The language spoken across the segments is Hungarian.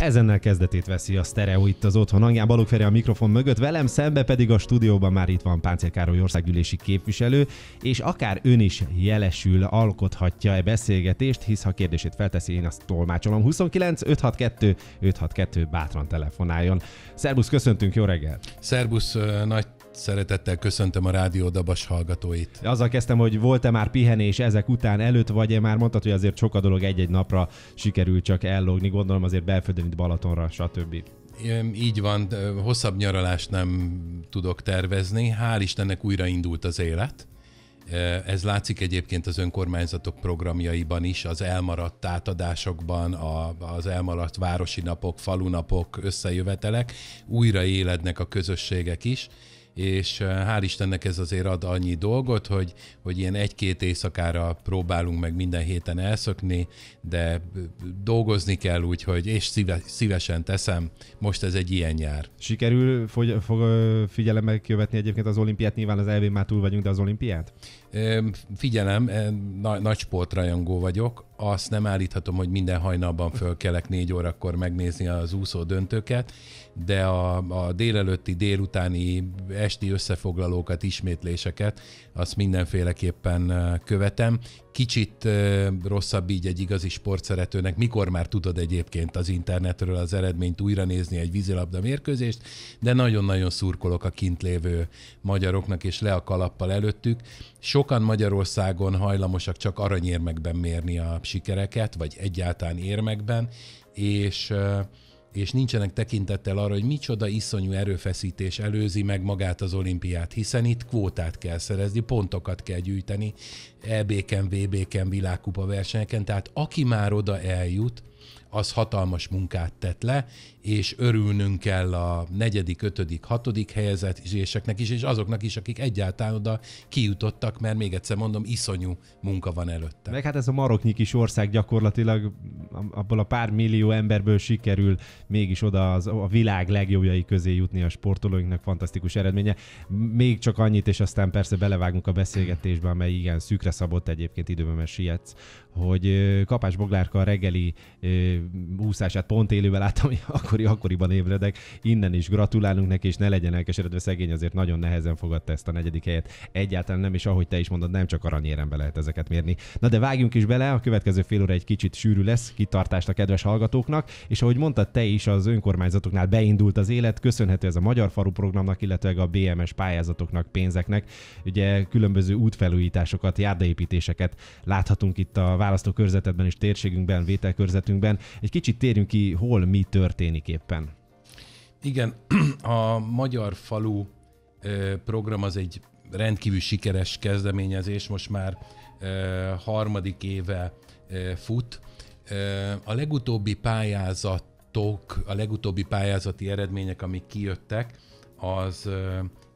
Ezennel kezdetét veszi a sztereó itt az otthon hangján, Balog Feri a mikrofon mögött, velem szembe pedig a stúdióban már itt van Páncél Károly országgyűlési képviselő, és akár ön is jelesül alkothatja e beszélgetést, hisz ha kérdését felteszi, én azt tolmácsolom. 29 562 562 bátran telefonáljon. Szerbusz, köszöntünk, jó reggelt! Szerbusz, nagy Szeretettel köszöntöm a Rádió Dabas hallgatóit. Azzal kezdtem, hogy volt-e már pihenés ezek után előtt, vagy -e már mondtad, hogy azért sok a dolog egy-egy napra sikerült csak ellogni, gondolom azért belföldön itt Balatonra, stb. Így van, hosszabb nyaralást nem tudok tervezni. Hál' Istennek újraindult az élet. Ez látszik egyébként az önkormányzatok programjaiban is, az elmaradt átadásokban, a, az elmaradt városi napok, falunapok, összejövetelek. Újra élednek a közösségek is és eh, hál' Istennek ez azért ad annyi dolgot, hogy, hogy ilyen egy-két éjszakára próbálunk meg minden héten elszökni, de eh, dolgozni kell úgy, hogy és szíve, szívesen teszem, most ez egy ilyen nyár. Sikerül fogy, fog figyelemmel követni egyébként az olimpiát, nyilván az elvén már túl vagyunk, de az olimpiát? Figyelem, eh, nagy sportrajongó vagyok, azt nem állíthatom, hogy minden hajnalban fölkelek négy órakor megnézni az úszó döntőket, de a, a délelőtti, délutáni, esti összefoglalókat, ismétléseket, azt mindenféleképpen követem kicsit rosszabb így egy igazi sportszeretőnek, mikor már tudod egyébként az internetről az eredményt újra nézni egy vízilabda mérkőzést, de nagyon-nagyon szurkolok a kint lévő magyaroknak, és le a kalappal előttük. Sokan Magyarországon hajlamosak csak aranyérmekben mérni a sikereket, vagy egyáltalán érmekben, és és nincsenek tekintettel arra, hogy micsoda iszonyú erőfeszítés előzi meg magát az olimpiát, hiszen itt kvótát kell szerezni, pontokat kell gyűjteni, EB-ken, VB-ken, világkupa versenyeken, tehát aki már oda eljut, az hatalmas munkát tett le, és örülnünk kell a negyedik, ötödik, hatodik helyezéseknek is, és azoknak is, akik egyáltalán oda kijutottak, mert még egyszer mondom, iszonyú munka van előtte. Meg hát ez a maroknyi kis ország gyakorlatilag abból a pár millió emberből sikerül mégis oda az, a világ legjobbjai közé jutni a sportolóinknak fantasztikus eredménye. Még csak annyit, és aztán persze belevágunk a beszélgetésbe, amely igen szűkre szabott egyébként időben, mert sietsz, hogy Kapás Boglárka a reggeli úszását pont élővel láttam, akkori, akkoriban ébredek. Innen is gratulálunk neki, és ne legyen elkeseredve szegény, azért nagyon nehezen fogadta ezt a negyedik helyet. Egyáltalán nem, és ahogy te is mondod, nem csak aranyérembe lehet ezeket mérni. Na de vágjunk is bele, a következő fél óra egy kicsit sűrű lesz, kitartást a kedves hallgatóknak, és ahogy mondtad te is, az önkormányzatoknál beindult az élet, köszönhető ez a Magyar Faru programnak, illetve a BMS pályázatoknak, pénzeknek. Ugye különböző útfelújításokat, járdaépítéseket láthatunk itt a választókörzetedben és térségünkben, vételkörzetünkben. Egy kicsit térjünk ki, hol mi történik éppen. Igen, a Magyar Falu program az egy rendkívül sikeres kezdeményezés, most már harmadik éve fut. A legutóbbi pályázatok, a legutóbbi pályázati eredmények, amik kijöttek, az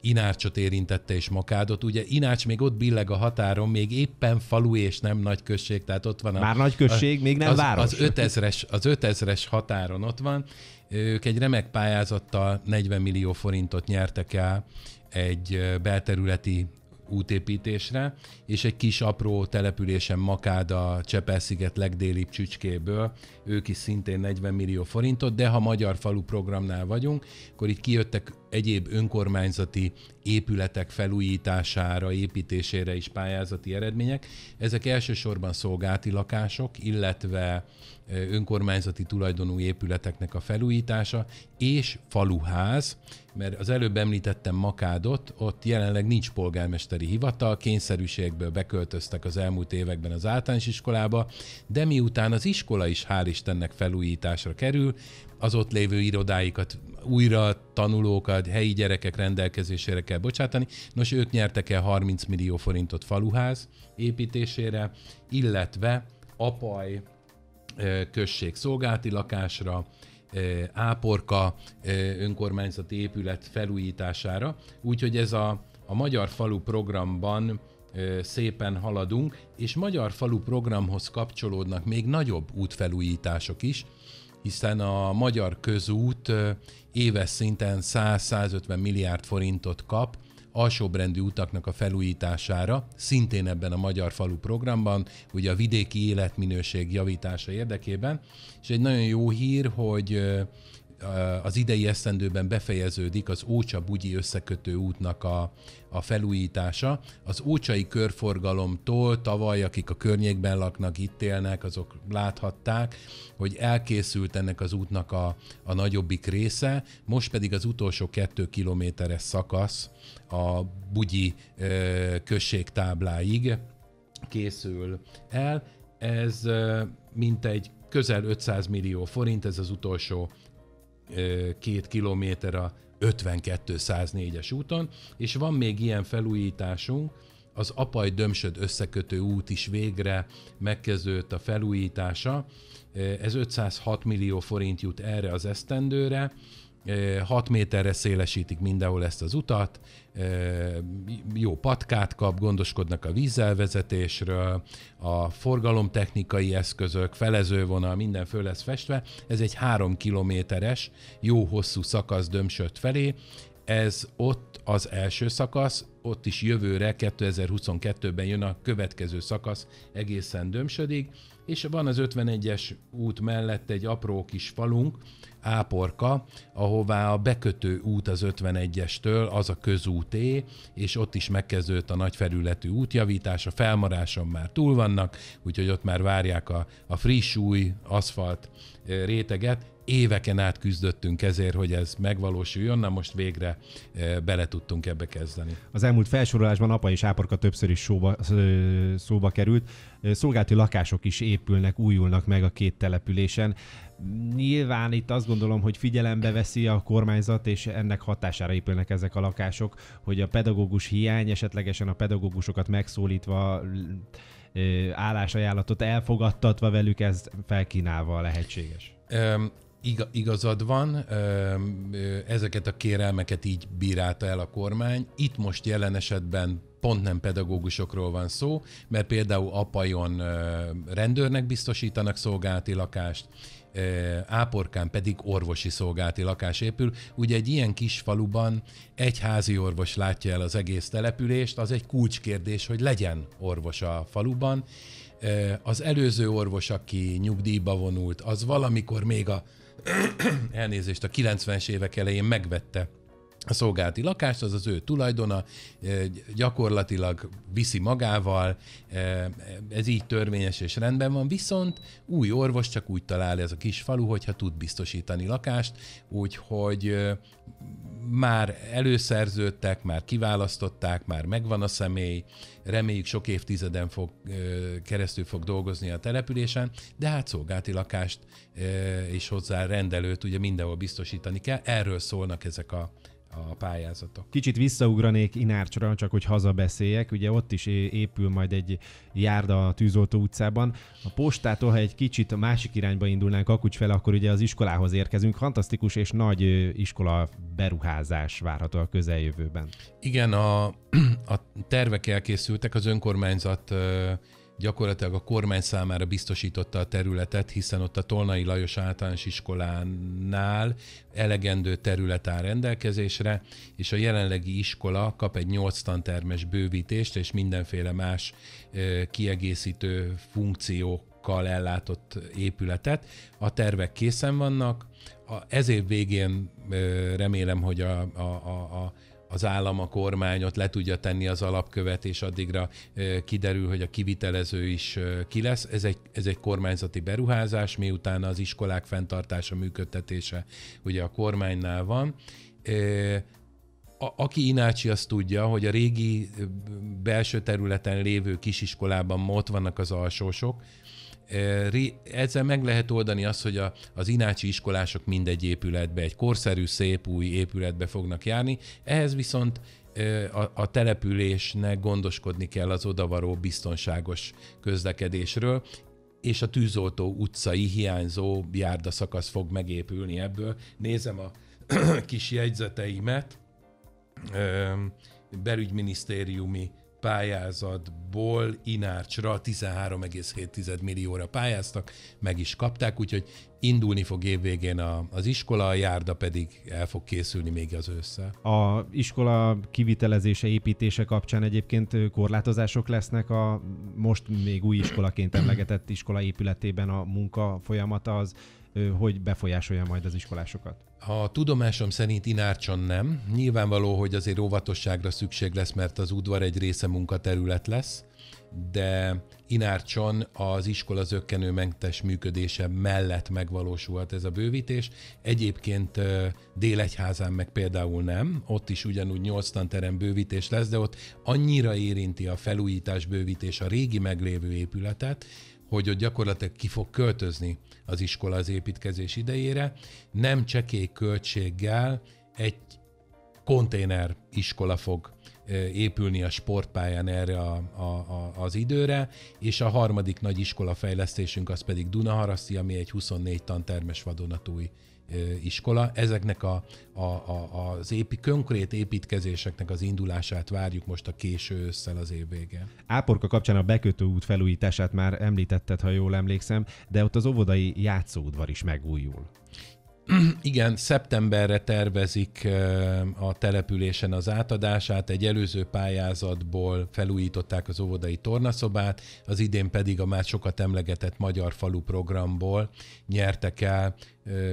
Inácsot érintette és Makádot. Ugye Inács még ott billeg a határon, még éppen falu és nem nagy község, tehát ott van a... Már nagy község, a, még nem az, város. Az 5000-es, az 5000-es határon ott van. Ők egy remek pályázattal 40 millió forintot nyertek el egy belterületi útépítésre, és egy kis apró településen Makád a Csepel-sziget legdélibb csücskéből, ők is szintén 40 millió forintot, de ha Magyar Falu programnál vagyunk, akkor itt kijöttek egyéb önkormányzati épületek felújítására, építésére is pályázati eredmények. Ezek elsősorban szolgálti lakások, illetve önkormányzati tulajdonú épületeknek a felújítása, és faluház, mert az előbb említettem Makádot, ott jelenleg nincs polgármesteri hivatal, kényszerűségből beköltöztek az elmúlt években az általános iskolába, de miután az iskola is hál' Istennek felújításra kerül, az ott lévő irodáikat újra tanulókat, helyi gyerekek rendelkezésére kell bocsátani. Nos, ők nyertek el 30 millió forintot faluház építésére, illetve Apaj község szolgálti lakásra, áporka önkormányzati épület felújítására, úgyhogy ez a, a Magyar Falu programban szépen haladunk, és Magyar Falu programhoz kapcsolódnak még nagyobb útfelújítások is, hiszen a magyar közút éves szinten 100-150 milliárd forintot kap alsóbrendű utaknak a felújítására, szintén ebben a Magyar Falu programban, ugye a vidéki életminőség javítása érdekében. És egy nagyon jó hír, hogy az idei esztendőben befejeződik az Ócsa-Bugyi összekötő útnak a, a felújítása. Az ócsai körforgalomtól tavaly, akik a környékben laknak, itt élnek, azok láthatták, hogy elkészült ennek az útnak a, a nagyobbik része, most pedig az utolsó kettő kilométeres szakasz a Bugyi ö, község tábláig készül el. Ez ö, mintegy közel 500 millió forint, ez az utolsó két kilométer a 52-104-es úton, és van még ilyen felújításunk, az Apaj Dömsöd összekötő út is végre megkezdődött a felújítása. Ez 506 millió forint jut erre az esztendőre, 6 méterre szélesítik mindenhol ezt az utat, jó patkát kap, gondoskodnak a vízelvezetésről, a forgalomtechnikai eszközök, felezővonal, minden föl lesz festve. Ez egy három kilométeres, jó hosszú szakasz dömsött felé. Ez ott az első szakasz, ott is jövőre, 2022-ben jön a következő szakasz egészen dömsödig, és van az 51-es út mellett egy apró kis falunk, Áporka, ahová a bekötő út az 51-estől, az a közúté, és ott is megkezdődött a nagyfelületű útjavítás, a felmaráson már túl vannak, úgyhogy ott már várják a, a friss új aszfalt eh, réteget, éveken át küzdöttünk ezért, hogy ez megvalósuljon, na most végre eh, bele tudtunk ebbe kezdeni. Az elmúlt felsorolásban apa és áporka többször is szóba, szóba került. Szolgálti lakások is épülnek, újulnak meg a két településen. Nyilván itt azt gondolom, hogy figyelembe veszi a kormányzat, és ennek hatására épülnek ezek a lakások, hogy a pedagógus hiány, esetlegesen a pedagógusokat megszólítva állásajánlatot elfogadtatva velük, ez felkínálva lehetséges igazad van, ezeket a kérelmeket így bírálta el a kormány. Itt most jelen esetben pont nem pedagógusokról van szó, mert például apajon rendőrnek biztosítanak szolgálati lakást, Áporkán pedig orvosi szolgálati lakás épül. Ugye egy ilyen kis faluban egy házi orvos látja el az egész települést, az egy kulcskérdés, hogy legyen orvos a faluban. Az előző orvos, aki nyugdíjba vonult, az valamikor még a elnézést, a 90-es évek elején megvette a szolgálati lakást, az az ő tulajdona, gyakorlatilag viszi magával, ez így törvényes és rendben van, viszont új orvos csak úgy talál ez a kis falu, hogyha tud biztosítani lakást, úgyhogy már előszerződtek, már kiválasztották, már megvan a személy, reméljük sok évtizeden fog, keresztül fog dolgozni a településen, de hát szolgálti lakást és hozzá rendelőt ugye mindenhol biztosítani kell, erről szólnak ezek a a pályázatok. Kicsit visszaugranék Inárcsra, csak hogy hazabeszéljek. Ugye ott is épül majd egy járda a Tűzoltó utcában. A postától, ha egy kicsit a másik irányba indulnánk Kakucs fel, akkor ugye az iskolához érkezünk. Fantasztikus és nagy iskola beruházás várható a közeljövőben. Igen, a, a tervek elkészültek, az önkormányzat gyakorlatilag a kormány számára biztosította a területet, hiszen ott a Tolnai Lajos általános iskolánál elegendő terület áll rendelkezésre, és a jelenlegi iskola kap egy 8 tantermes bővítést, és mindenféle más kiegészítő funkciókkal ellátott épületet. A tervek készen vannak, a, ez év végén remélem, hogy a, a, a, a az állam, a kormányot le tudja tenni az alapkövet, és addigra kiderül, hogy a kivitelező is ki lesz. Ez egy, ez egy kormányzati beruházás, miután az iskolák fenntartása, működtetése ugye a kormánynál van a, aki Inácsi, azt tudja, hogy a régi belső területen lévő kisiskolában ott vannak az alsósok, ezzel meg lehet oldani azt, hogy a, az inácsi iskolások mindegy épületbe, egy korszerű, szép új épületbe fognak járni, ehhez viszont a, a településnek gondoskodni kell az odavaró biztonságos közlekedésről, és a tűzoltó utcai hiányzó járdaszakasz fog megépülni ebből. Nézem a kis jegyzeteimet, belügyminisztériumi pályázatból Inárcsra 13,7 millióra pályáztak, meg is kapták, úgyhogy indulni fog évvégén a, az iskola, a járda pedig el fog készülni még az össze. A iskola kivitelezése, építése kapcsán egyébként korlátozások lesznek a most még új iskolaként emlegetett iskola épületében a munka folyamata az hogy befolyásolja majd az iskolásokat? A tudomásom szerint inárcsan nem. Nyilvánvaló, hogy azért óvatosságra szükség lesz, mert az udvar egy része munkaterület lesz, de inárcson az iskola zöggenőmentes működése mellett megvalósulhat ez a bővítés. Egyébként Délegyházán meg például nem, ott is ugyanúgy 8 tanterem bővítés lesz, de ott annyira érinti a felújítás bővítés a régi meglévő épületet, hogy ott gyakorlatilag ki fog költözni az iskola az építkezés idejére, nem csekély költséggel egy konténer iskola fog épülni a sportpályán erre a, a, a, az időre, és a harmadik nagy iskola fejlesztésünk az pedig Dunaharaszti, ami egy 24 tantermes vadonatúj iskola. Ezeknek a, a, a, az épi, konkrét építkezéseknek az indulását várjuk most a késő ősszel az év végén. Áporka kapcsán a bekötő út felújítását már említetted, ha jól emlékszem, de ott az óvodai játszóudvar is megújul. igen, szeptemberre tervezik a településen az átadását, egy előző pályázatból felújították az óvodai tornaszobát, az idén pedig a már sokat emlegetett Magyar Falu programból nyertek el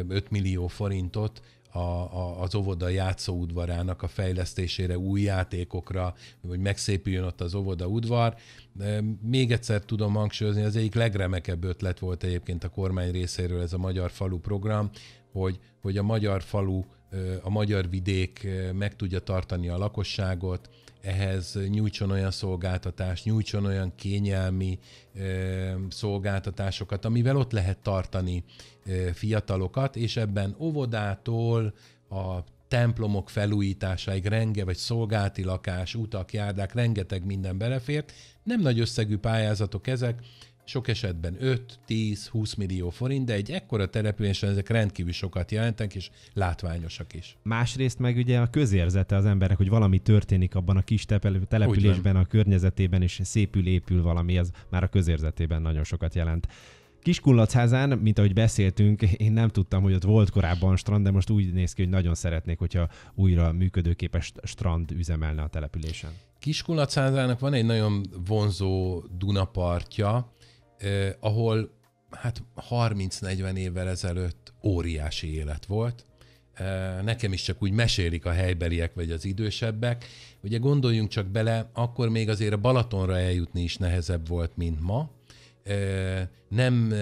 5 millió forintot, a, a, az óvoda játszóudvarának a fejlesztésére, új játékokra, hogy megszépüljön ott az óvoda udvar. Még egyszer tudom hangsúlyozni, az egyik legremekebb ötlet volt egyébként a kormány részéről ez a Magyar Falu program, hogy, hogy a magyar falu, a magyar vidék meg tudja tartani a lakosságot, ehhez nyújtson olyan szolgáltatást, nyújtson olyan kényelmi ö, szolgáltatásokat, amivel ott lehet tartani ö, fiatalokat, és ebben óvodától a templomok felújításáig renge, vagy szolgálti lakás, utak, járdák, rengeteg minden belefért. Nem nagy összegű pályázatok ezek, sok esetben 5-10-20 millió forint, de egy ekkora településen ezek rendkívül sokat jelentenek, és látványosak is. Másrészt meg ugye a közérzete az emberek, hogy valami történik abban a kis településben, a környezetében, és szépül épül valami, ez már a közérzetében nagyon sokat jelent. Kiskunlacházán, mint ahogy beszéltünk, én nem tudtam, hogy ott volt korábban strand, de most úgy néz ki, hogy nagyon szeretnék, hogyha újra működőképes strand üzemelne a településen. Kiskunlacházának van egy nagyon vonzó Dunapartja, eh, ahol hát 30-40 évvel ezelőtt óriási élet volt. Eh, nekem is csak úgy mesélik a helybeliek vagy az idősebbek. Ugye gondoljunk csak bele, akkor még azért a Balatonra eljutni is nehezebb volt, mint ma nem,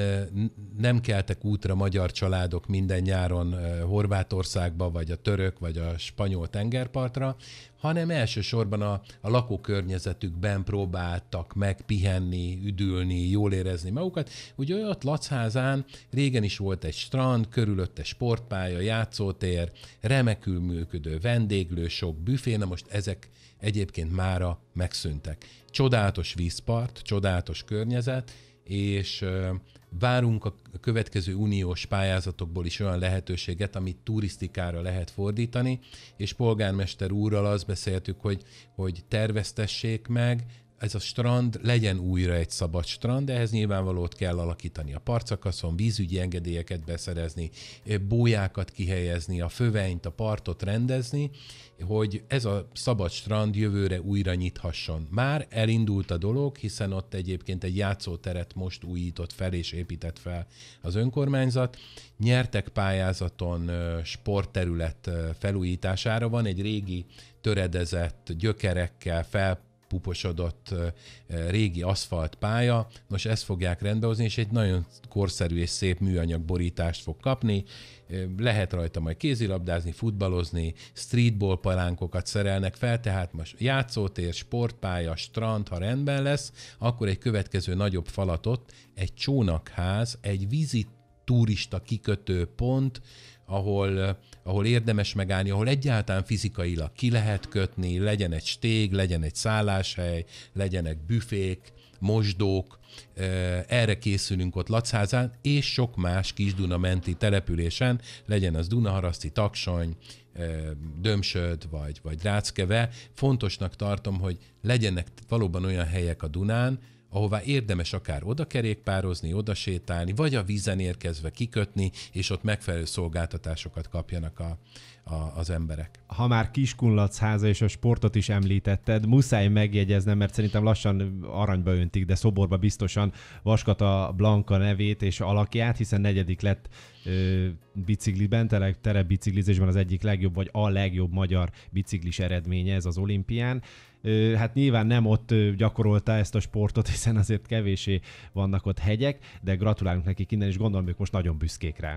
nem keltek útra magyar családok minden nyáron Horvátországba, vagy a török, vagy a spanyol tengerpartra, hanem elsősorban a, a lakókörnyezetükben próbáltak meg pihenni, üdülni, jól érezni magukat. Ugye ott Lacházán régen is volt egy strand, körülötte sportpálya, játszótér, remekül működő vendéglő, sok büfé, na most ezek egyébként mára megszűntek. Csodálatos vízpart, csodálatos környezet, és várunk a következő uniós pályázatokból is olyan lehetőséget, amit turisztikára lehet fordítani, és polgármester úrral azt beszéltük, hogy, hogy terveztessék meg, ez a strand legyen újra egy szabad strand, de ehhez nyilvánvalót kell alakítani a partszakaszon, vízügyi engedélyeket beszerezni, eh, bójákat kihelyezni, a fövenyt, a partot rendezni, hogy ez a szabad strand jövőre újra nyithasson. Már elindult a dolog, hiszen ott egyébként egy játszóteret most újított fel és épített fel az önkormányzat. Nyertek pályázaton eh, sportterület eh, felújítására, van egy régi töredezett gyökerekkel fel megpuposodott régi pálya, Nos, ezt fogják rendbehozni, és egy nagyon korszerű és szép műanyag borítást fog kapni. Lehet rajta majd kézilabdázni, futballozni, streetball palánkokat szerelnek fel, tehát most játszótér, sportpálya, strand, ha rendben lesz, akkor egy következő nagyobb falatot, egy csónakház, egy vizit turista kikötő pont, ahol, eh, ahol érdemes megállni, ahol egyáltalán fizikailag ki lehet kötni, legyen egy stég, legyen egy szálláshely, legyenek büfék, mosdók, eh, erre készülünk ott Lacházán, és sok más kis Dunamenti településen, legyen az Dunaharaszti, Taksony, eh, Dömsöd vagy, vagy Ráckeve. Fontosnak tartom, hogy legyenek valóban olyan helyek a Dunán, ahová érdemes akár oda kerékpározni, oda sétálni, vagy a vízen érkezve kikötni, és ott megfelelő szolgáltatásokat kapjanak a, a, az emberek. Ha már Kiskunlac háza és a sportot is említetted, muszáj megjegyeznem, mert szerintem lassan aranyba öntik, de szoborba biztosan Vaskata Blanka nevét és alakját, hiszen negyedik lett ö, bicikliben, tele, biciklizésben az egyik legjobb, vagy a legjobb magyar biciklis eredménye ez az olimpián hát nyilván nem ott gyakorolta ezt a sportot, hiszen azért kevésé vannak ott hegyek, de gratulálunk nekik innen, és gondolom, ők most nagyon büszkék rá.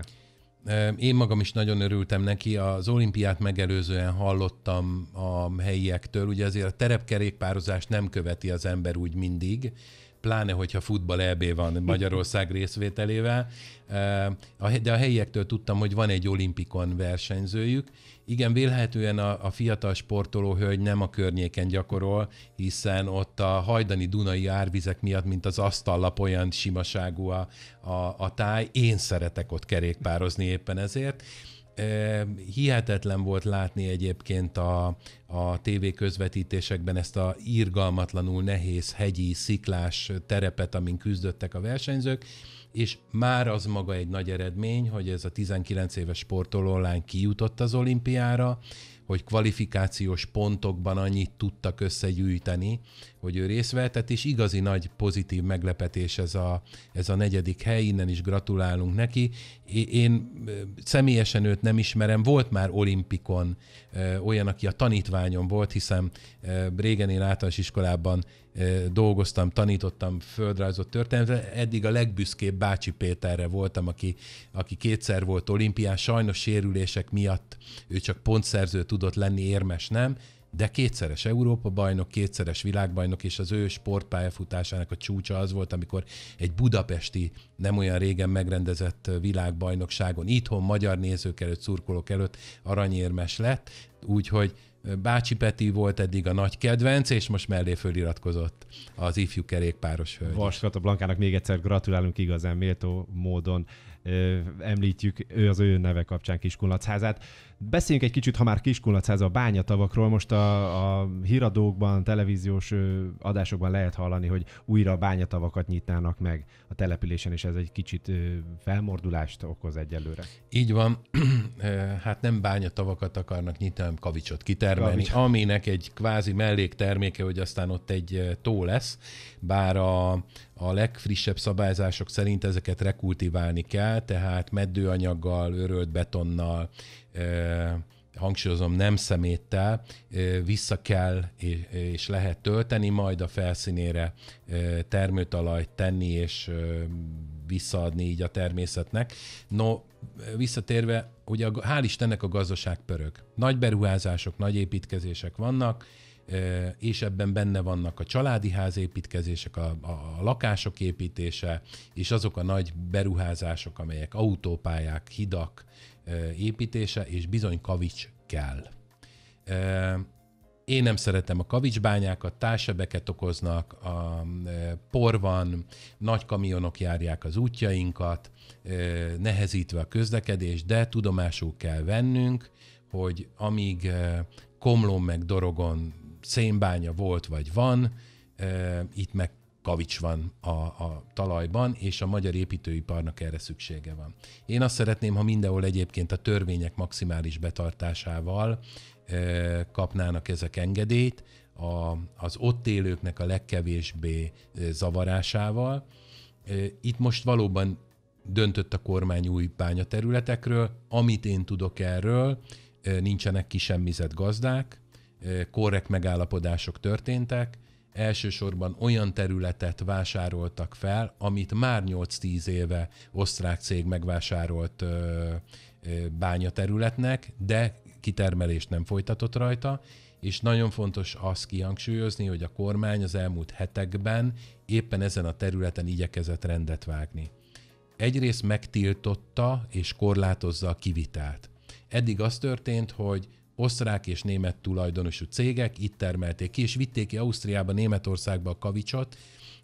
Én magam is nagyon örültem neki, az olimpiát megelőzően hallottam a helyiektől, ugye azért a terepkerékpározást nem követi az ember úgy mindig, pláne, hogyha futball EB van Magyarország részvételével, de a helyiektől tudtam, hogy van egy olimpikon versenyzőjük. Igen, vélhetően a, a fiatal sportoló hölgy nem a környéken gyakorol, hiszen ott a hajdani dunai árvizek miatt, mint az asztallap olyan simaságú a, a, a táj. Én szeretek ott kerékpározni éppen ezért. Hihetetlen volt látni egyébként a, a TV közvetítésekben ezt a írgalmatlanul nehéz hegyi, sziklás terepet, amin küzdöttek a versenyzők, és már az maga egy nagy eredmény, hogy ez a 19 éves sportoló lány kijutott az olimpiára, hogy kvalifikációs pontokban annyit tudtak összegyűjteni, hogy ő részt vehetett, és igazi nagy pozitív meglepetés ez a, ez a negyedik hely, innen is gratulálunk neki. Én személyesen őt nem ismerem, volt már olimpikon olyan, aki a tanítványom volt, hiszen régen én általános iskolában dolgoztam, tanítottam földrajzot, történetre, Eddig a legbüszkébb Bácsi Péterre voltam, aki, aki kétszer volt olimpián, sajnos sérülések miatt ő csak pontszerző tudott lenni, érmes nem, de kétszeres Európa bajnok, kétszeres világbajnok, és az ő sportpályafutásának a csúcsa az volt, amikor egy budapesti, nem olyan régen megrendezett világbajnokságon itthon magyar nézők előtt, szurkolók előtt aranyérmes lett, úgyhogy Bácsi Peti volt eddig a nagy kedvenc, és most mellé föliratkozott az ifjú kerékpáros hölgy. Vasrat a Blankának még egyszer gratulálunk igazán méltó módon ö, említjük ő az ő neve kapcsán Kiskunlacházát. Beszéljünk egy kicsit, ha már Kiskunlacház a bányatavakról. Most a, a híradókban, televíziós adásokban lehet hallani, hogy újra bányatavakat nyitnának meg a településen, és ez egy kicsit ö, felmordulást okoz egyelőre. Így van. hát nem bányatavakat akarnak nyitni, hanem kavicsot kitermelni termelni, aminek egy kvázi mellékterméke, hogy aztán ott egy tó lesz, bár a, a legfrissebb szabályzások szerint ezeket rekultiválni kell, tehát meddőanyaggal, örölt betonnal, hangsúlyozom, nem szeméttel, vissza kell és lehet tölteni, majd a felszínére termőtalajt tenni, és visszaadni így a természetnek. No, visszatérve, ugye hál' Istennek a gazdaság pörög. Nagy beruházások, nagy építkezések vannak, és ebben benne vannak a családi házépítkezések, a, a lakások építése, és azok a nagy beruházások, amelyek autópályák, hidak építése, és bizony kavics kell. Én nem szeretem a kavicsbányákat, társebeket okoznak, a e, por van, nagy kamionok járják az útjainkat, e, nehezítve a közlekedést, de tudomásul kell vennünk, hogy amíg e, Komlón meg Dorogon szénbánya volt vagy van, itt meg kavics van a, a talajban, és a magyar építőiparnak erre szüksége van. Én azt szeretném, ha mindenhol egyébként a törvények maximális betartásával kapnának ezek engedélyt, a, az ott élőknek a legkevésbé zavarásával. Itt most valóban döntött a kormány új bányaterületekről, amit én tudok erről, nincsenek kisemmizett gazdák, korrekt megállapodások történtek, elsősorban olyan területet vásároltak fel, amit már 8-10 éve osztrák cég megvásárolt bányaterületnek, de kitermelést nem folytatott rajta, és nagyon fontos azt kihangsúlyozni, hogy a kormány az elmúlt hetekben éppen ezen a területen igyekezett rendet vágni. Egyrészt megtiltotta és korlátozza a kivitelt. Eddig az történt, hogy osztrák és német tulajdonosú cégek itt termelték ki, és vitték ki Ausztriába, Németországba a kavicsot,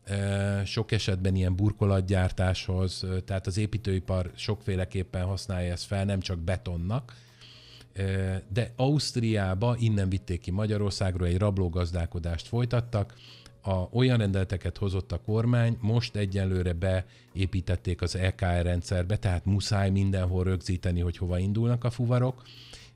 e, sok esetben ilyen burkolatgyártáshoz, e, tehát az építőipar sokféleképpen használja ezt fel, nem csak betonnak, de Ausztriába innen vitték ki Magyarországról, egy rablógazdálkodást folytattak, a, olyan rendeleteket hozott a kormány, most egyelőre beépítették az EKR rendszerbe, tehát muszáj mindenhol rögzíteni, hogy hova indulnak a fuvarok,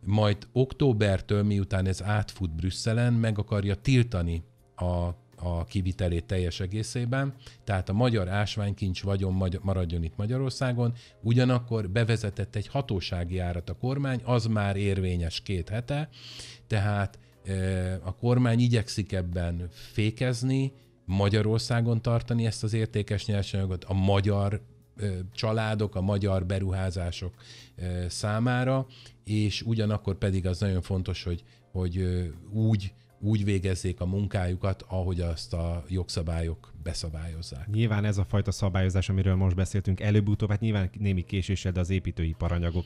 majd októbertől, miután ez átfut Brüsszelen, meg akarja tiltani a a kivitelét teljes egészében, tehát a magyar ásványkincs vagyon maradjon itt Magyarországon, ugyanakkor bevezetett egy hatósági árat a kormány, az már érvényes két hete, tehát e, a kormány igyekszik ebben fékezni, Magyarországon tartani ezt az értékes nyersanyagot, a magyar e, családok, a magyar beruházások e, számára, és ugyanakkor pedig az nagyon fontos, hogy, hogy úgy úgy végezzék a munkájukat, ahogy azt a jogszabályok beszabályozzák. Nyilván ez a fajta szabályozás, amiről most beszéltünk előbb-utóbb, hát nyilván némi késéssel, de az építőiparanyagok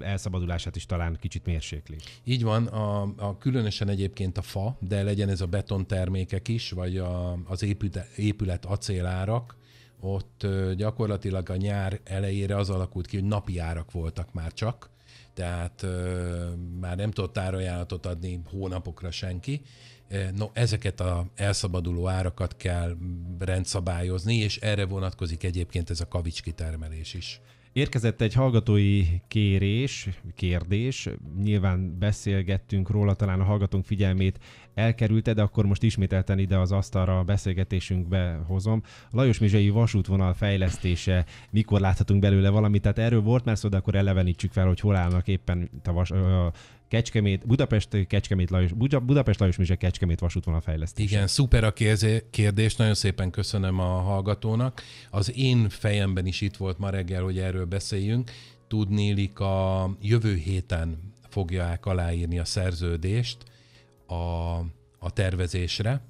elszabadulását is talán kicsit mérséklik. Így van, a, a különösen egyébként a fa, de legyen ez a betontermékek is, vagy a, az épület, épület acélárak, ott gyakorlatilag a nyár elejére az alakult ki, hogy napi árak voltak már csak, tehát ö, már nem tudott árajánlatot adni hónapokra senki. No, ezeket a elszabaduló árakat kell rendszabályozni, és erre vonatkozik egyébként ez a kavics kitermelés is. Érkezett egy hallgatói kérés, kérdés, nyilván beszélgettünk róla, talán a hallgatónk figyelmét elkerülte, de akkor most ismételten ide az asztalra a beszélgetésünkbe hozom. A Lajos Mizsai vasútvonal fejlesztése, mikor láthatunk belőle valamit? Tehát erről volt már szó, de akkor elevenítsük fel, hogy hol állnak éppen a, vas, a Kecskemét, Budapest Kecskemét Lajos, Budapest Lajos Mizse Kecskemét vasútvonal fejlesztés. Igen, szuper a kérdés, nagyon szépen köszönöm a hallgatónak. Az én fejemben is itt volt ma reggel, hogy erről beszéljünk. Tudnélik a jövő héten fogják aláírni a szerződést, a, a tervezésre.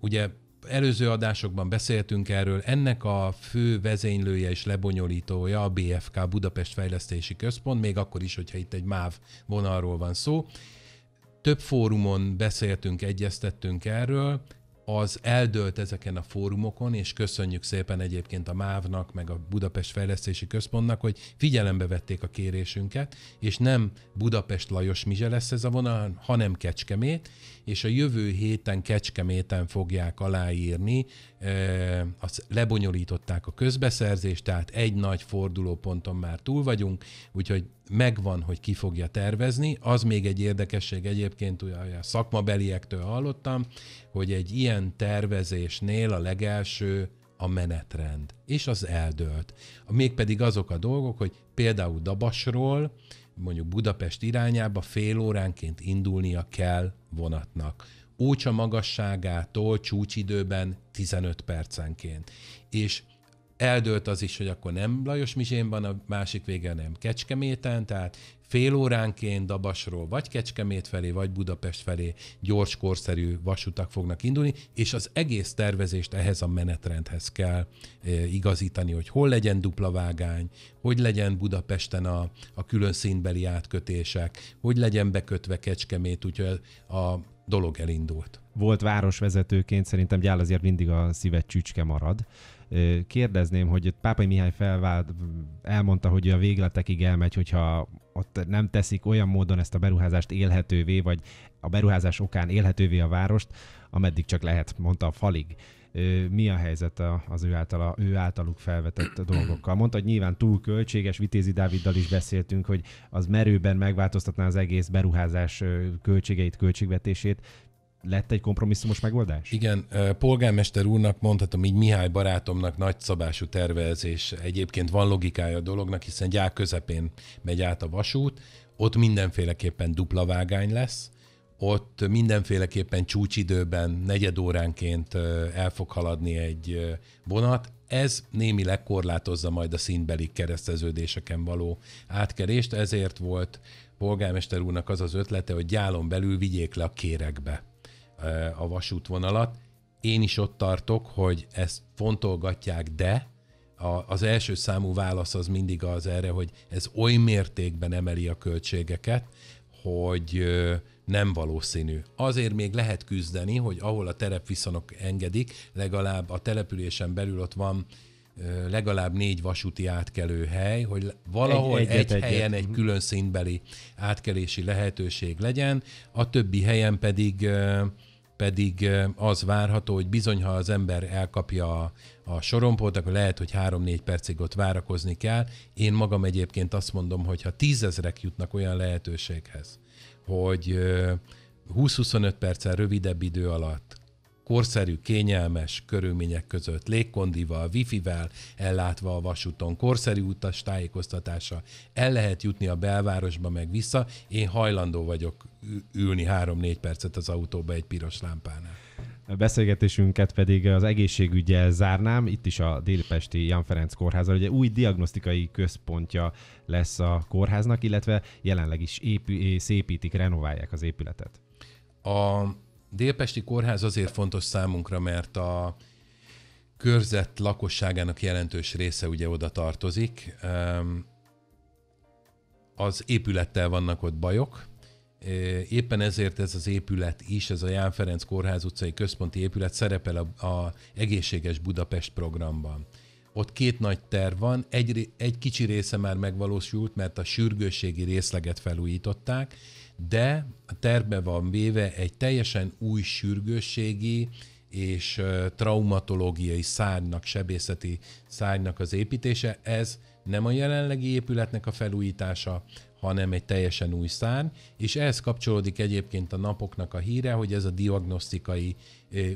Ugye előző adásokban beszéltünk erről, ennek a fő vezénylője és lebonyolítója a BFK Budapest Fejlesztési Központ, még akkor is, hogyha itt egy MÁV vonalról van szó. Több fórumon beszéltünk, egyeztettünk erről, az eldőlt ezeken a fórumokon, és köszönjük szépen egyébként a MÁV-nak, meg a Budapest Fejlesztési Központnak, hogy figyelembe vették a kérésünket, és nem Budapest Lajos Mizse lesz ez a vonal, hanem Kecskemét, és a jövő héten Kecskeméten fogják aláírni azt lebonyolították a közbeszerzést, tehát egy nagy fordulóponton már túl vagyunk, úgyhogy megvan, hogy ki fogja tervezni. Az még egy érdekesség egyébként, ugye a szakmabeliektől hallottam, hogy egy ilyen tervezésnél a legelső a menetrend, és az eldőlt. Mégpedig azok a dolgok, hogy például Dabasról, mondjuk Budapest irányába fél óránként indulnia kell vonatnak ócsa magasságától csúcsidőben 15 percenként. És eldőlt az is, hogy akkor nem Lajos Mizsén van, a másik vége nem Kecskeméten, tehát fél óránként Dabasról vagy Kecskemét felé, vagy Budapest felé gyors, korszerű vasutak fognak indulni, és az egész tervezést ehhez a menetrendhez kell e, igazítani, hogy hol legyen dupla vágány, hogy legyen Budapesten a, a külön színbeli átkötések, hogy legyen bekötve Kecskemét, úgyhogy a, dolog elindult. Volt városvezetőként, szerintem Gyál azért mindig a szíved csücske marad. Kérdezném, hogy Pápai Mihály felvált elmondta, hogy a végletekig elmegy, hogyha ott nem teszik olyan módon ezt a beruházást élhetővé, vagy a beruházás okán élhetővé a várost, ameddig csak lehet, mondta a falig mi a helyzet az ő, általa, ő általuk felvetett dolgokkal. Mondta, hogy nyilván túl költséges, Vitézi Dáviddal is beszéltünk, hogy az merőben megváltoztatná az egész beruházás költségeit, költségvetését. Lett egy kompromisszumos megoldás? Igen, polgármester úrnak mondhatom így Mihály barátomnak nagyszabású tervezés. Egyébként van logikája a dolognak, hiszen gyár közepén megy át a vasút, ott mindenféleképpen dupla vágány lesz, ott mindenféleképpen csúcsidőben, negyed óránként el fog haladni egy vonat. Ez némileg korlátozza majd a színbeli kereszteződéseken való átkerést, ezért volt polgármester úrnak az az ötlete, hogy gyálon belül vigyék le a kérekbe a vasútvonalat. Én is ott tartok, hogy ezt fontolgatják, de az első számú válasz az mindig az erre, hogy ez oly mértékben emeli a költségeket, hogy nem valószínű. Azért még lehet küzdeni, hogy ahol a terepviszonok engedik, legalább a településen belül ott van legalább négy vasúti átkelő hely, hogy valahol egy, egyet, egy helyen egyet. egy külön színbeli átkelési lehetőség legyen, a többi helyen pedig pedig az várható, hogy bizony, ha az ember elkapja a, a sorompót, akkor lehet, hogy 3-4 percig ott várakozni kell. Én magam egyébként azt mondom, hogy ha tízezrek jutnak olyan lehetőséghez, hogy 20-25 perccel rövidebb idő alatt korszerű, kényelmes körülmények között, légkondival, wifi-vel ellátva a vasúton, korszerű utas tájékoztatása, el lehet jutni a belvárosba meg vissza, én hajlandó vagyok ülni 3-4 percet az autóba egy piros lámpánál beszélgetésünket pedig az egészségügyel zárnám, itt is a Délpesti Jan Ferenc kórházal, ugye új diagnosztikai központja lesz a kórháznak, illetve jelenleg is épü- szépítik, renoválják az épületet. A Délpesti kórház azért fontos számunkra, mert a körzet lakosságának jelentős része ugye oda tartozik. Az épülettel vannak ott bajok, Éppen ezért ez az épület is, ez a Ján Ferenc Kórház utcai központi épület szerepel a, a Egészséges Budapest programban. Ott két nagy terv van, egy, egy kicsi része már megvalósult, mert a sürgősségi részleget felújították, de a tervbe van véve egy teljesen új sürgősségi és traumatológiai szárnynak, sebészeti szárnynak az építése. Ez nem a jelenlegi épületnek a felújítása, hanem egy teljesen új szárny, és ehhez kapcsolódik egyébként a napoknak a híre, hogy ez a diagnosztikai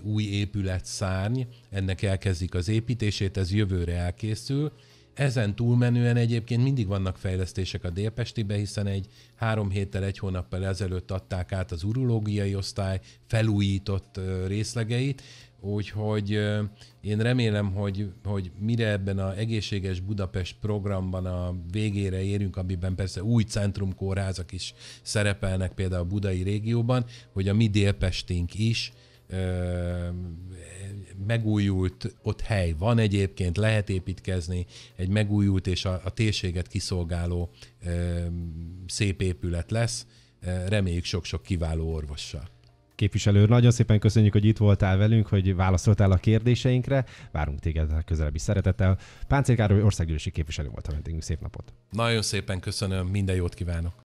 új épület szárny, ennek elkezdik az építését, ez jövőre elkészül, ezen túlmenően egyébként mindig vannak fejlesztések a Délpestibe, hiszen egy három héttel, egy hónappal ezelőtt adták át az urológiai osztály felújított részlegeit, Úgyhogy én remélem, hogy, hogy mire ebben a egészséges Budapest programban a végére érünk, amiben persze új centrumkórházak is szerepelnek például a budai régióban, hogy a mi délpestink is megújult, ott hely van egyébként, lehet építkezni egy megújult és a, a térséget kiszolgáló ö, szép épület lesz, reméljük sok-sok kiváló orvossal képviselő. Nagyon szépen köszönjük, hogy itt voltál velünk, hogy válaszoltál a kérdéseinkre. Várunk téged a közelebbi szeretettel. Páncél Károly országgyűlési képviselő volt a vendégünk. Szép napot! Nagyon szépen köszönöm, minden jót kívánok!